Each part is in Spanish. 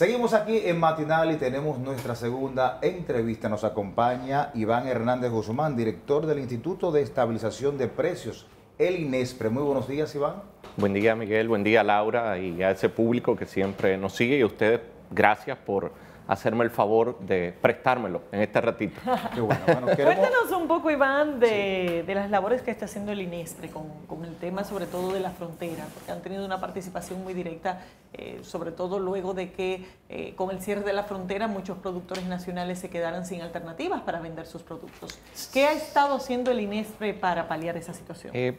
Seguimos aquí en Matinal y tenemos nuestra segunda entrevista. Nos acompaña Iván Hernández Guzmán, director del Instituto de Estabilización de Precios, el INESPRE. Muy buenos días, Iván. Buen día, Miguel. Buen día, Laura, y a ese público que siempre nos sigue y a ustedes. Gracias por hacerme el favor de prestármelo en este ratito. Cuéntanos un poco, Iván, de, las labores que está haciendo el INESPRE con, el tema sobre todo de la frontera, porque han tenido una participación muy directa, eh, sobre todo luego de que eh, con el cierre de la frontera muchos productores nacionales se quedaran sin alternativas para vender sus productos. ¿Qué ha estado haciendo el INESPRE para paliar esa situación? Eh,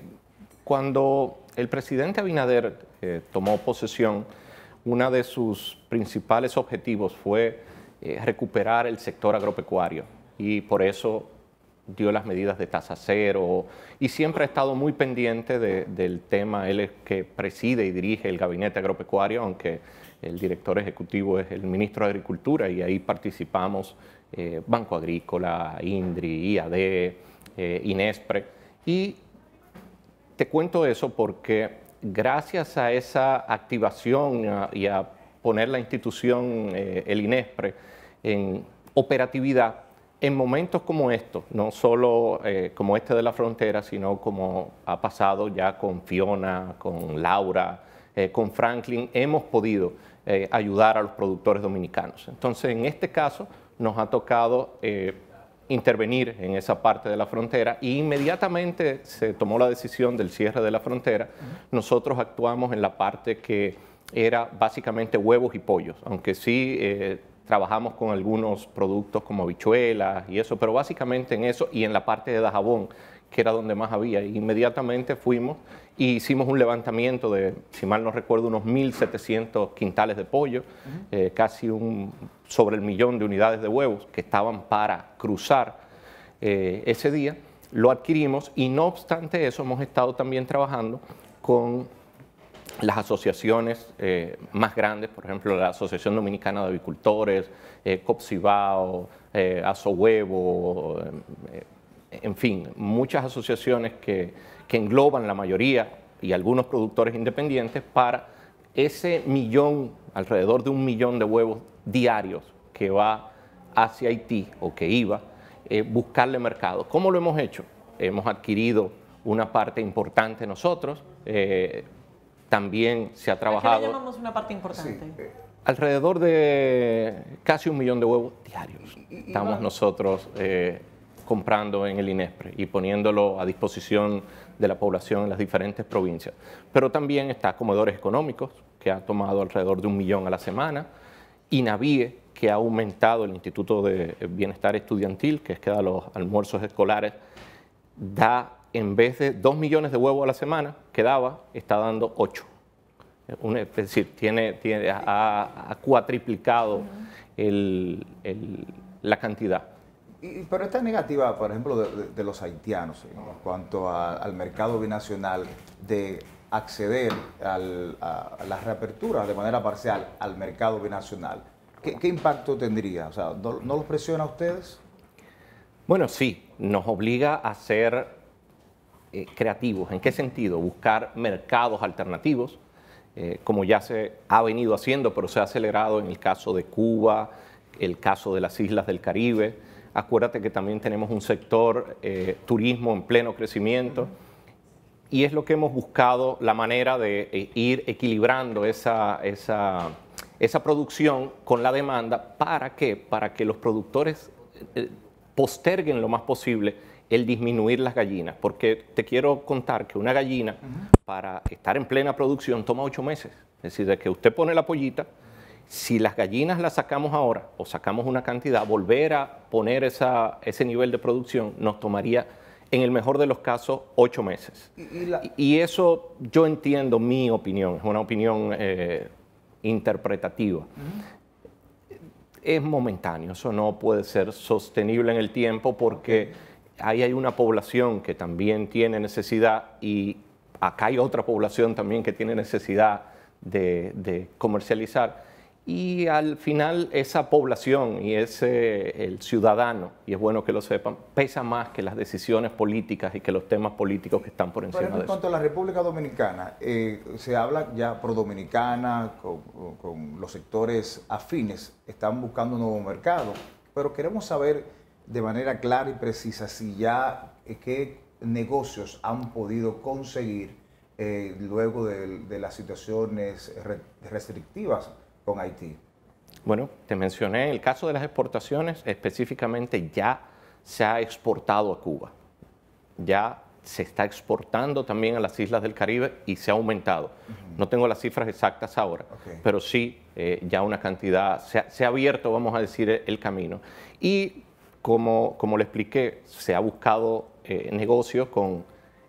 cuando el presidente Abinader tomó posesión, uno de sus principales objetivos fue eh, recuperar el sector agropecuario y por eso dio las medidas de tasa cero y siempre ha estado muy pendiente del tema. Él es que preside y dirige el gabinete agropecuario, aunque el director ejecutivo es el ministro de Agricultura y ahí participamos eh, Banco Agrícola, INDRI, IAD, eh, INESPRE. Y te cuento eso porque gracias a esa activación y a poner la institución, eh, el INESPRE, en operatividad, en momentos como estos, no solo eh, como este de la frontera, sino como ha pasado ya con Fiona, con Laura, eh, con Franklin, hemos podido ayudar a los productores dominicanos. Entonces, en este caso, nos ha tocado intervenir en esa parte de la frontera y inmediatamente se tomó la decisión del cierre de la frontera. Nosotros actuamos en la parte que era básicamente huevos y pollos, aunque sí eh, trabajamos con algunos productos como habichuelas y eso, pero básicamente en eso y en la parte de Dajabón, que era donde más había. inmediatamente fuimos e hicimos un levantamiento de, si mal no recuerdo, unos 1.700 quintales de pollo, eh, casi un, sobre el millón de unidades de huevos que estaban para cruzar eh, ese día. Lo adquirimos y no obstante eso hemos estado también trabajando con las asociaciones eh, más grandes, por ejemplo, la Asociación Dominicana de Avicultores, eh, Copsibao, Aso Huevo, en fin, muchas asociaciones que, engloban la mayoría y algunos productores independientes para ese millón, alrededor de un millón de huevos diarios que va hacia Haití o que iba, eh, buscarle mercado. ¿Cómo lo hemos hecho? Hemos adquirido una parte importante nosotros, eh, también se ha trabajado... qué llamamos una parte importante? Eh, alrededor de casi un millón de huevos diarios. Estamos nosotros comprando en el INESPRE y poniéndolo a disposición de la población en las diferentes provincias. Pero también está Comedores Económicos, que ha tomado alrededor de un millón a la semana, y Navie, que ha aumentado el Instituto de Bienestar Estudiantil, que es que da los almuerzos escolares, da en vez de dos millones de huevos a la semana que daba, está dando ocho. es decir, tiene, tiene ha, cuatriplicado la cantidad pero esta negativa, por ejemplo, de, los haitianos en cuanto al mercado binacional, de acceder a, las reaperturas de manera parcial al mercado binacional, ¿qué, impacto tendría? ¿no, los presiona a ustedes? Bueno, sí, nos obliga a ser eh, creativos. ¿En qué sentido? Buscar mercados alternativos, eh, como ya se ha venido haciendo, pero se ha acelerado en el caso de Cuba, el caso de las islas del Caribe Acuérdate que también tenemos un sector eh, turismo en pleno crecimiento. Y es lo que hemos buscado, la manera de eh, ir equilibrando esa, esa, esa producción con la demanda. ¿Para qué? Para que los productores eh, posterguen lo más posible el disminuir las gallinas. Porque te quiero contar que una gallina, para estar en plena producción, toma ocho meses. Es decir, de que usted pone la pollita, si las gallinas las sacamos ahora o sacamos una cantidad, volver a poner ese nivel de producción nos tomaría, en el mejor de los casos, ocho meses. Y, eso yo entiendo, mi opinión, es una opinión eh, interpretativa. Es momentáneo, eso no puede ser sostenible en el tiempo porque ahí hay una población que también tiene necesidad y acá hay otra población también que tiene necesidad de comercializar y al final esa población y ese el ciudadano, y es bueno que lo sepan, pesa más que las decisiones políticas y que los temas políticos que están por encima Pero en cuanto a la República Dominicana, eh, se habla ya pro dominicana, con, los sectores afines, están buscando un nuevo mercado. Pero queremos saber de manera clara y precisa si ya eh, qué negocios han podido conseguir eh, luego de las situaciones restrictivas Haití? Bueno, te mencioné, en el caso de las exportaciones, específicamente ya se ha exportado a Cuba. Ya se está exportando también a las islas del Caribe y se ha aumentado. No tengo las cifras exactas ahora, pero sí eh, ya una cantidad, se ha, abierto, vamos a decir, e, el, camino. Y como, como, le expliqué, se ha buscado eh, negocios con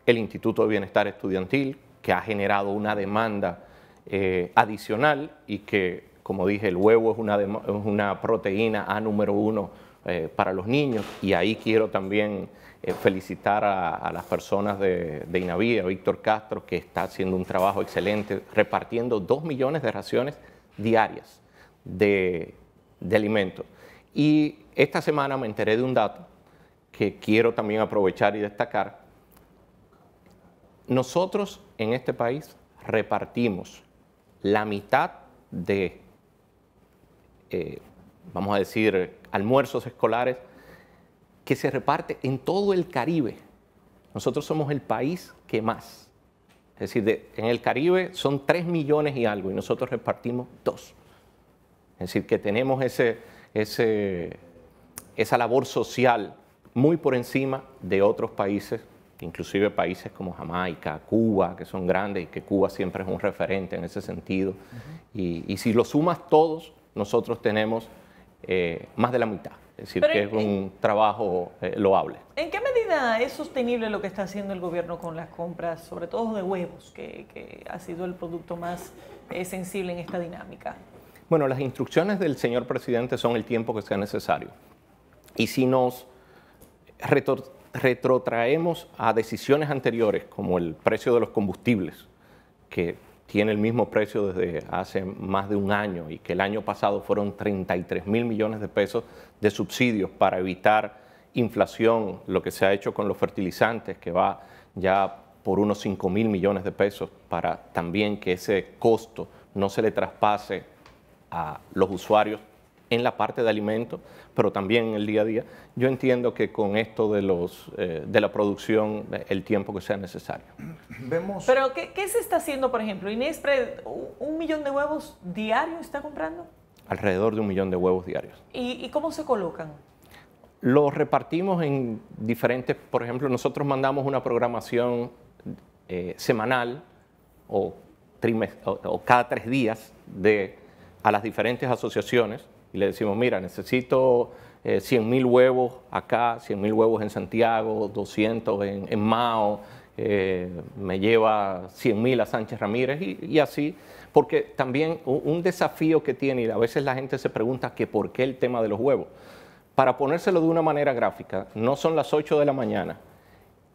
el Instituto de Bienestar Estudiantil, que ha generado una demanda eh, adicional y que como dije, el huevo es una, proteína A número uno eh, para los niños y ahí quiero también eh, felicitar a, las personas de, de INAVI, a Víctor Castro, que está haciendo un trabajo excelente repartiendo dos millones de raciones diarias de alimentos. Y esta semana me enteré de un dato que quiero también aprovechar y destacar. Nosotros en este país repartimos la mitad de eh, vamos a decir, almuerzos escolares, que se reparte en todo el Caribe. Nosotros somos el país que más. Es decir, en el Caribe son tres millones y algo y nosotros repartimos dos. Es decir, que tenemos ese, esa labor social muy por encima de otros países, inclusive países como Jamaica, Cuba, que son grandes y que Cuba siempre es un referente en ese sentido. y, y si lo sumas todos, nosotros tenemos eh, más de la mitad. Es decir, que es un trabajo eh, loable. ¿En qué medida es sostenible lo que está haciendo el gobierno con las compras, sobre todo de huevos, que, ha sido el producto más eh, sensible en esta dinámica? Bueno, las instrucciones del señor presidente son el tiempo que sea necesario. Y si nos retrotraemos a decisiones anteriores, como el precio de los combustibles, que tiene el mismo precio desde hace más de un año y que el año pasado fueron 33 mil millones de pesos de subsidios para evitar inflación, lo que se ha hecho con los fertilizantes, que va ya por unos 5 mil millones de pesos, para también que ese costo no se le traspase a los usuarios en la parte de alimentos, pero también en el día a día. Yo entiendo que con esto de, los, eh, de la producción, el tiempo que sea necesario. Vemos... Pero, ¿qué, se está haciendo, por ejemplo? Inés, ¿un millón de huevos diarios está comprando? Alrededor de un millón de huevos diarios. ¿Y, cómo se colocan? Los repartimos en diferentes, por ejemplo, nosotros mandamos una programación eh, semanal o, o cada tres días a las diferentes asociaciones y le decimos, mira, necesito 100.000 eh, 100 mil huevos acá, 100 mil huevos en Santiago, 200 en, Mao, eh, me lleva 100.000 mil a Sánchez Ramírez y, y, así, porque también un, desafío que tiene, y a veces la gente se pregunta que por qué el tema de los huevos. Para ponérselo de una manera gráfica, no son las 8 de la mañana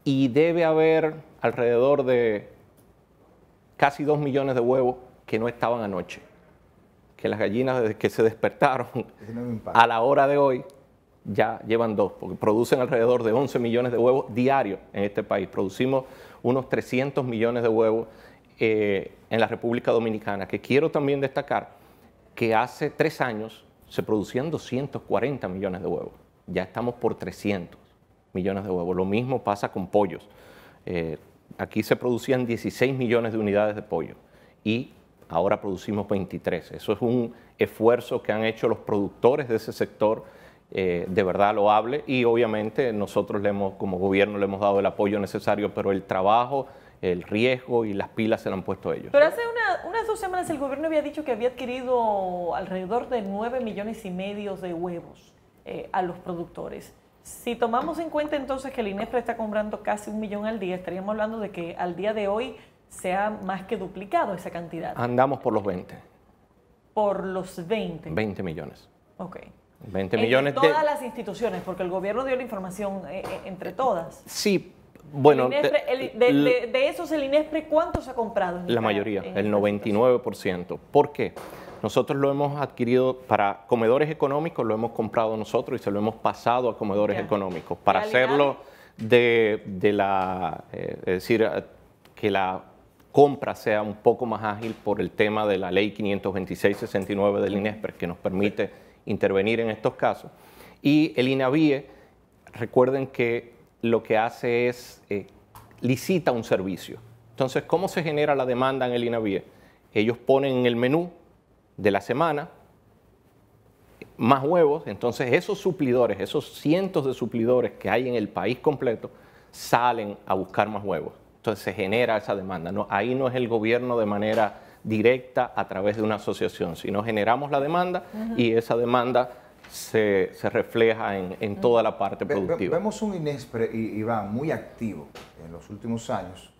y debe haber alrededor de casi 2 millones de huevos que no estaban anoche que las gallinas desde que se despertaron a la hora de hoy ya llevan dos, porque producen alrededor de 11 millones de huevos diarios en este país. Producimos unos 300 millones de huevos eh, en la República Dominicana, que quiero también destacar que hace tres años se producían 240 millones de huevos. Ya estamos por 300 millones de huevos. Lo mismo pasa con pollos. Eh, aquí se producían 16 millones de unidades de pollo y ahora producimos 23. Eso es un esfuerzo que han hecho los productores de ese sector, eh, de verdad lo hable, y obviamente nosotros le hemos, como gobierno le hemos dado el apoyo necesario, pero el trabajo, el riesgo y las pilas se lo han puesto ellos. Pero hace unas dos semanas el gobierno había dicho que había adquirido alrededor de 9 millones y medio de huevos eh, a los productores. Si tomamos en cuenta entonces que el INEFRA está comprando casi un millón al día, estaríamos hablando de que al día de hoy se ha más que duplicado esa cantidad. Andamos por los 20. Por los 20. 20 millones. Ok. 20 millones de todas las instituciones, porque el gobierno dio la información eh, eh, entre todas. Sí, bueno. de, esos, el INESPRE, ¿cuánto se ha comprado? la mayoría, el 99%. ¿Por qué? Nosotros lo hemos adquirido para comedores económicos, lo hemos comprado nosotros y se lo hemos pasado a comedores económicos. Para hacerlo de, la. Eh, es decir, que la compra sea un poco más ágil por el tema de la ley 526-69 del INESPER que nos permite intervenir en estos casos. Y el INAVIE, recuerden que lo que hace es eh, licita un servicio. Entonces, ¿cómo se genera la demanda en el INAVIE? Ellos ponen en el menú de la semana más huevos, entonces esos suplidores, esos cientos de suplidores que hay en el país completo, salen a buscar más huevos entonces se genera esa demanda. No, ahí no es el gobierno de manera directa a través de una asociación, sino generamos la demanda y esa demanda se, refleja en, en, toda la parte productiva. Vemos un Inespre, Iván, muy activo en los últimos años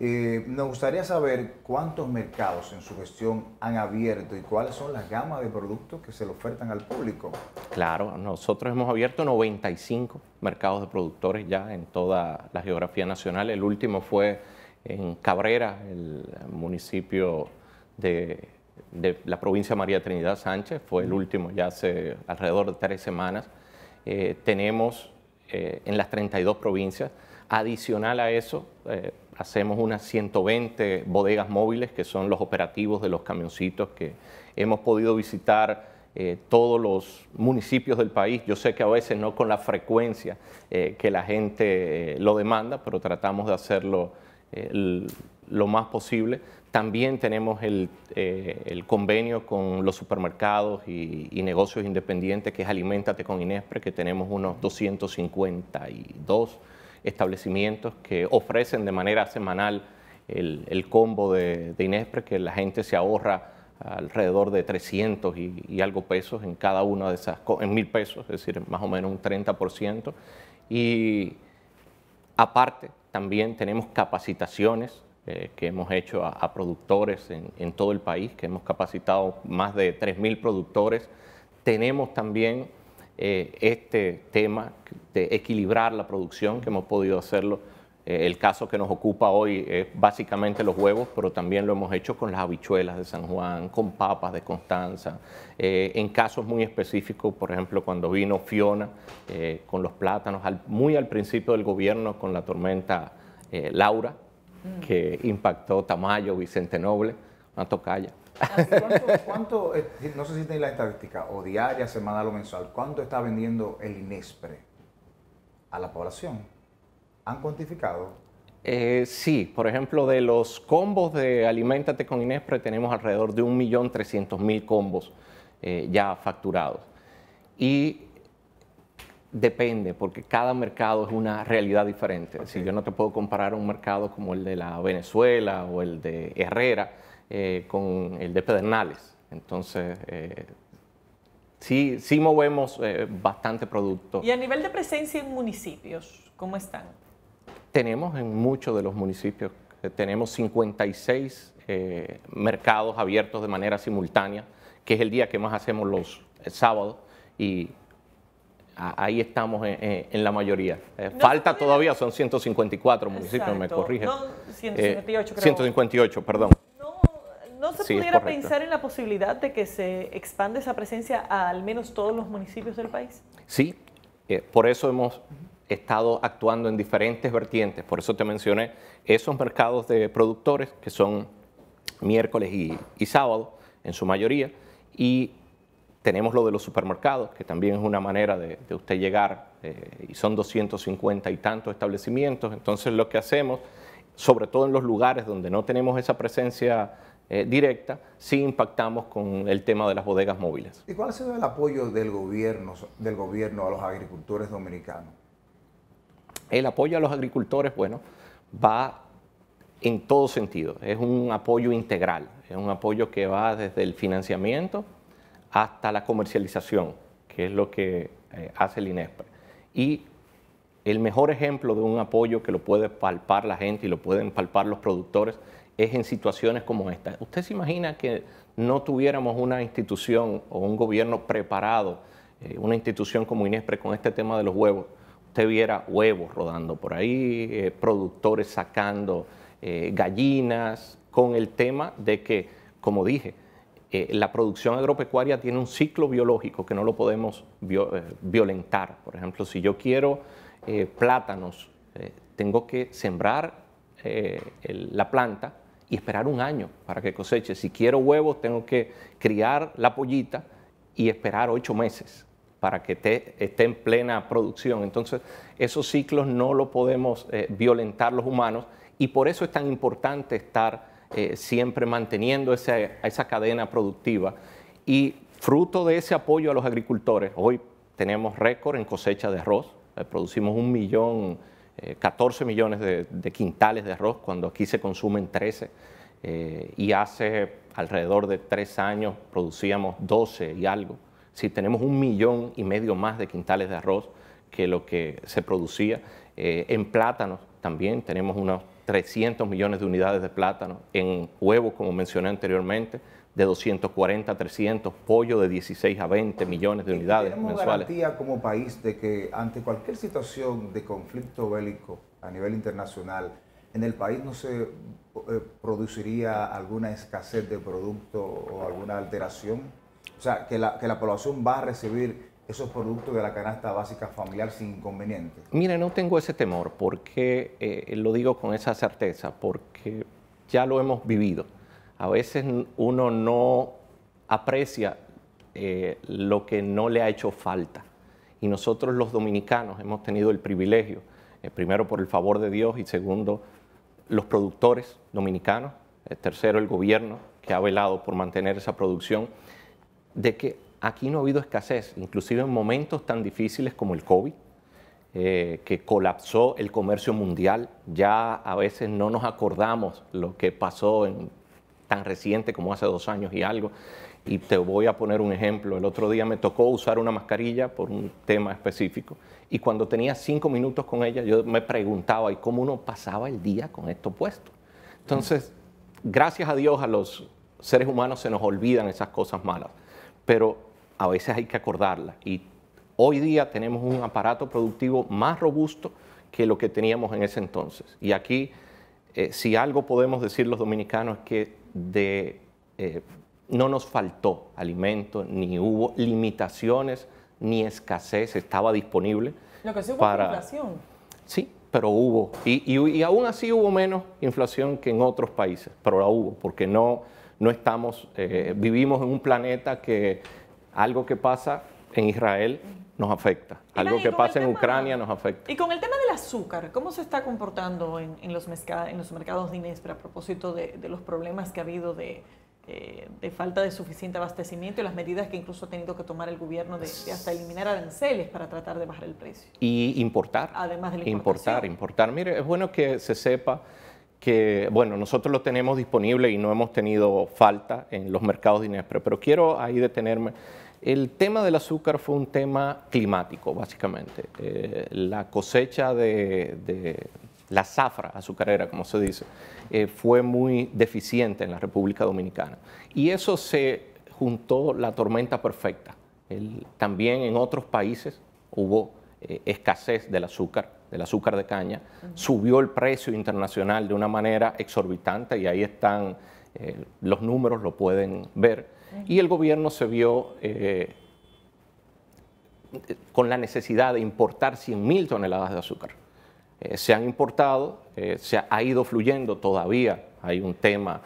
eh, nos gustaría saber cuántos mercados en su gestión han abierto y cuáles son las gamas de productos que se le ofertan al público. Claro, nosotros hemos abierto 95 mercados de productores ya en toda la geografía nacional. El último fue en Cabrera, el municipio de, la provincia María Trinidad Sánchez, fue el último ya hace alrededor de tres semanas. Eh, tenemos eh, en las 32 provincias. Adicional a eso, eh, hacemos unas 120 bodegas móviles, que son los operativos de los camioncitos que hemos podido visitar eh, todos los municipios del país. Yo sé que a veces no con la frecuencia eh, que la gente eh, lo demanda, pero tratamos de hacerlo lo más posible. También tenemos el, convenio con los supermercados y, y, negocios independientes, que es Alimentate con Inespre, que tenemos unos 252 establecimientos que ofrecen de manera semanal el, combo de, Inespre, que la gente se ahorra alrededor de 300 y, algo pesos en cada una de esas, en mil pesos, es decir, más o menos un 30%. Y aparte, también tenemos capacitaciones eh, que hemos hecho a, productores en, en, todo el país, que hemos capacitado más de 3.000 productores. Tenemos también eh, este tema de equilibrar la producción, que hemos podido hacerlo. Eh, el caso que nos ocupa hoy es básicamente los huevos, pero también lo hemos hecho con las habichuelas de San Juan, con papas de Constanza, eh, en casos muy específicos, por ejemplo, cuando vino Fiona con los plátanos, muy al principio del gobierno con la tormenta Laura, mm. que impactó Tamayo, Vicente Noble, a ¿Cuánto, eh, no sé si tenéis la estadística, o diaria, semanal o mensual, cuánto está vendiendo el INESPRE a la población? ¿Han cuantificado? Eh, sí, por ejemplo, de los combos de Alimentate con INESPRE tenemos alrededor de 1.300.000 combos eh, ya facturados. Y depende, porque cada mercado es una realidad diferente. Es decir, yo no te puedo comparar un mercado como el de la Venezuela o el de Herrera, eh, con el de Pedernales. Entonces, eh, sí, sí movemos eh, bastante producto. ¿Y a nivel de presencia en municipios, cómo están? Tenemos en muchos de los municipios, tenemos 56 mercados abiertos de manera simultánea, que es el día que más hacemos los sábados, y ahí estamos en, la mayoría. falta todavía, son 154 municipios, me corrige. No, 158, 158, perdón se pudiera pensar en la posibilidad de que se expande esa presencia a al menos todos los municipios del país? Sí, eh, por eso hemos estado actuando en diferentes vertientes, por eso te mencioné esos mercados de productores que son miércoles y, sábado en su mayoría, y tenemos lo de los supermercados, que también es una manera de, usted llegar, eh, y son 250 y tantos establecimientos, entonces lo que hacemos, sobre todo en los lugares donde no tenemos esa presencia eh, directa si impactamos con el tema de las bodegas móviles. ¿Y cuál ha sido el apoyo del gobierno, a los agricultores dominicanos? El apoyo a los agricultores, bueno, va en todo sentido. Es un apoyo integral, es un apoyo que va desde el financiamiento hasta la comercialización, que es lo que eh, hace el INESPRE. Y el mejor ejemplo de un apoyo que lo puede palpar la gente y lo pueden palpar los productores es en situaciones como esta. ¿Usted se imagina que no tuviéramos una institución o un gobierno preparado, eh, una institución como Inespre con este tema de los huevos? Usted viera huevos rodando por ahí, eh, productores sacando eh, gallinas, con el tema de que, como dije, la producción agropecuaria tiene un ciclo biológico que no lo podemos violentar. Por ejemplo, si yo quiero plátanos, tengo que sembrar la planta, y esperar un año para que coseche. Si quiero huevos, tengo que criar la pollita y esperar ocho meses para que esté en plena producción. Entonces, esos ciclos no los podemos eh, violentar los humanos y por eso es tan importante estar eh, siempre manteniendo esa, cadena productiva. Y fruto de ese apoyo a los agricultores, hoy tenemos récord en cosecha de arroz, eh, producimos un millón 14 eh, millones de, quintales de arroz cuando aquí se consumen 13 eh, y hace alrededor de tres años producíamos 12 y algo. Si tenemos un millón y medio más de quintales de arroz que lo que se producía eh, en plátanos, también tenemos unos 300 millones de unidades de plátano, en huevos, como mencioné anteriormente, de 240 a 300, pollo de 16 a 20 millones de unidades mensuales. garantía como país de que ante cualquier situación de conflicto bélico a nivel internacional, en el país no se eh, produciría alguna escasez de producto o alguna alteración? O sea, que la, que la población va a recibir esos productos de la canasta básica familiar sin inconveniente? Mire, no tengo ese temor, porque eh, lo digo con esa certeza, porque ya lo hemos vivido. A veces uno no aprecia eh, lo que no le ha hecho falta. Y nosotros los dominicanos hemos tenido el privilegio, eh, primero por el favor de Dios y segundo los productores dominicanos, tercero el gobierno que ha velado por mantener esa producción, de que aquí no ha habido escasez, inclusive en momentos tan difíciles como el COVID, eh, que colapsó el comercio mundial. Ya a veces no nos acordamos lo que pasó en, tan reciente como hace dos años y algo. Y te voy a poner un ejemplo. El otro día me tocó usar una mascarilla por un tema específico. Y cuando tenía cinco minutos con ella, yo me preguntaba, ¿y cómo uno pasaba el día con esto puesto? Entonces, gracias a Dios, a los seres humanos se nos olvidan esas cosas malas. Pero a veces hay que acordarla. Y hoy día tenemos un aparato productivo más robusto que lo que teníamos en ese entonces. Y aquí, eh, si algo podemos decir los dominicanos es que eh, no nos faltó alimento, ni hubo limitaciones, ni escasez, estaba disponible. Lo que sí hubo para... inflación. Sí, pero hubo. Y, aún así hubo menos inflación que en otros países, pero la hubo, porque no, no estamos, eh, vivimos en un planeta que algo que pasa en Israel nos afecta, algo que pasa en Ucrania nos afecta. Y con el tema del azúcar, ¿cómo se está comportando en, los, en los, mercados de Inés, a propósito de, los problemas que ha habido eh, de, falta de suficiente abastecimiento y las medidas que incluso ha tenido que tomar el gobierno de, hasta eliminar aranceles para tratar de bajar el precio. Y importar. Además de importar, importar. Mire, es bueno que se sepa que, bueno, nosotros lo tenemos disponible y no hemos tenido falta en los mercados de Inespre, pero quiero ahí detenerme. El tema del azúcar fue un tema climático, básicamente. Eh, la cosecha de, la zafra azucarera, como se dice, eh, fue muy deficiente en la República Dominicana. Y eso se juntó la tormenta perfecta. también en otros países hubo eh, escasez del azúcar del azúcar de caña, subió el precio internacional de una manera exorbitante y ahí están eh, los números, lo pueden ver. Y el gobierno se vio eh, con la necesidad de importar 100.000 toneladas de azúcar. Eh, se han importado, se ha, ido fluyendo todavía, hay un tema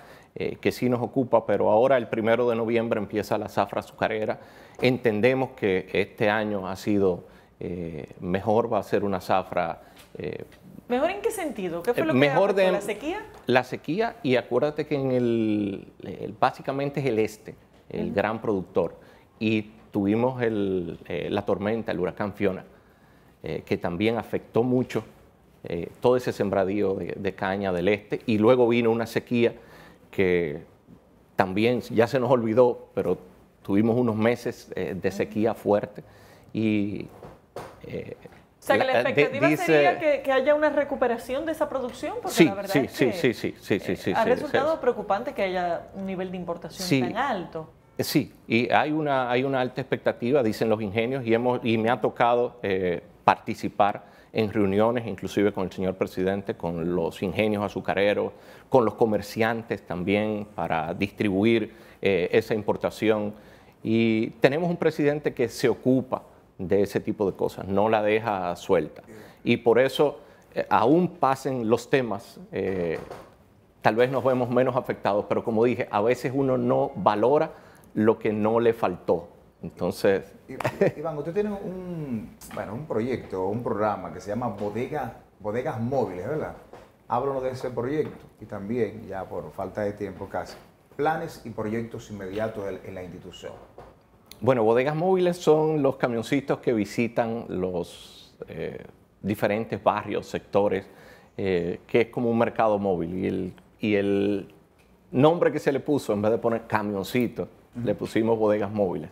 que sí nos ocupa, pero ahora el primero de noviembre empieza la zafra azucarera. Entendemos que este año ha sido eh, mejor va a ser una zafra. Eh, ¿Mejor en qué sentido? ¿Qué fue eh, lo que mejor de, la sequía? La sequía y acuérdate que en el, básicamente es el este, el gran productor. Y tuvimos la tormenta, el huracán Fiona, que también afectó mucho todo ese sembradío de, caña del este. Y luego vino una sequía que también ya se nos olvidó, pero tuvimos unos meses de sequía fuerte y o sea, que la eh, expectativa sería que, haya una recuperación de esa producción, porque sí, la verdad sí, es que sí, sí, sí, sí, eh, ha resultado preocupante que haya un nivel de importación tan alto. Eh, sí, y hay una, hay una alta expectativa, dicen los ingenios, y, hemos, y me ha tocado participar en reuniones, inclusive con el señor presidente, con los ingenios azucareros, con los comerciantes también, para distribuir esa importación. Y tenemos un presidente que se ocupa de ese tipo de cosas, no la deja suelta. Y por eso, eh, aún pasen los temas, eh, tal vez nos vemos menos afectados, pero como dije, a veces uno no valora lo que no le faltó. Entonces... Iván, usted tiene un, bueno, un proyecto, un programa que se llama Bodegas Móviles, ¿verdad? Háblanos de ese proyecto y también, ya por falta de tiempo casi, planes y proyectos inmediatos en la institución. Bueno, bodegas móviles son los camioncitos que visitan los eh, diferentes barrios, sectores, eh, que es como un mercado móvil. Y el, nombre que se le puso, en vez de poner camioncito, le pusimos bodegas móviles.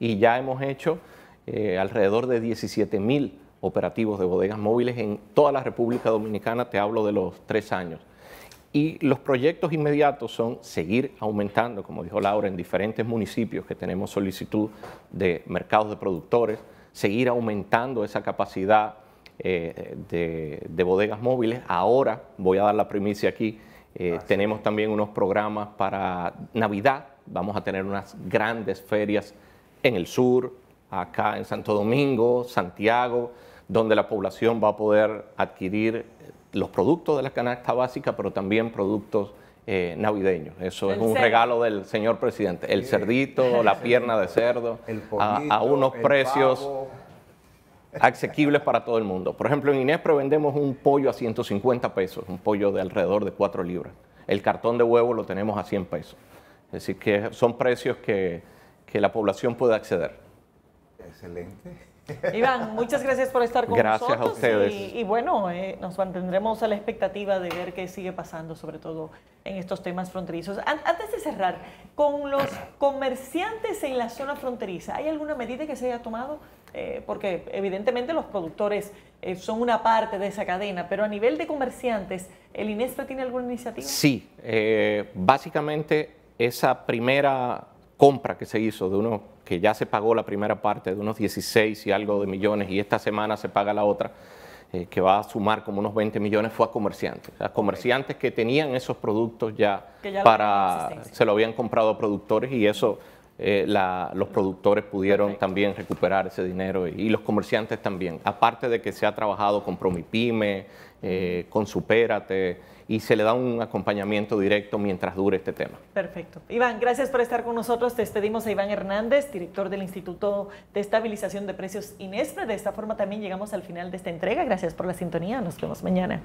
Y ya hemos hecho eh, alrededor de 17.000 mil operativos de bodegas móviles en toda la República Dominicana, te hablo de los tres años. Y los proyectos inmediatos son seguir aumentando, como dijo Laura, en diferentes municipios que tenemos solicitud de mercados de productores, seguir aumentando esa capacidad eh, de, bodegas móviles. Ahora, voy a dar la primicia aquí, eh, tenemos también unos programas para Navidad, vamos a tener unas grandes ferias en el sur, acá en Santo Domingo, Santiago, donde la población va a poder adquirir los productos de la canasta básica, pero también productos eh, navideños. Eso es un regalo del señor presidente. El cerdito, la pierna de cerdo, a, unos precios asequibles para todo el mundo. Por ejemplo, en Inespre vendemos un pollo a 150 pesos, un pollo de alrededor de 4 libras. El cartón de huevo lo tenemos a 100 pesos. Es decir, que son precios que, que la población puede acceder. Excelente. Iván, muchas gracias por estar con nosotros. Gracias a ustedes. Y, bueno, eh, nos mantendremos a la expectativa de ver qué sigue pasando, sobre todo en estos temas fronterizos. antes de cerrar, con los comerciantes en la zona fronteriza, ¿hay alguna medida que se haya tomado? Eh, porque evidentemente los productores eh, son una parte de esa cadena, pero a nivel de comerciantes, ¿el INESTRA tiene alguna iniciativa? Sí, básicamente esa primera compra que se hizo de uno que ya se pagó la primera parte de unos 16 y algo de millones y esta semana se paga la otra, eh, que va a sumar como unos 20 millones, fue a comerciantes. A comerciantes que tenían esos productos ya, para... se lo habían comprado a productores y eso eh, la, los productores pudieron también recuperar ese dinero y, los comerciantes también. Aparte de que se ha trabajado con Promipyme, eh, con Supérate y se le da un acompañamiento directo mientras dure este tema. Perfecto. Iván, gracias por estar con nosotros. Te despedimos a Iván Hernández, director del Instituto de Estabilización de Precios INESPRE. De esta forma también llegamos al final de esta entrega. Gracias por la sintonía. Nos vemos mañana.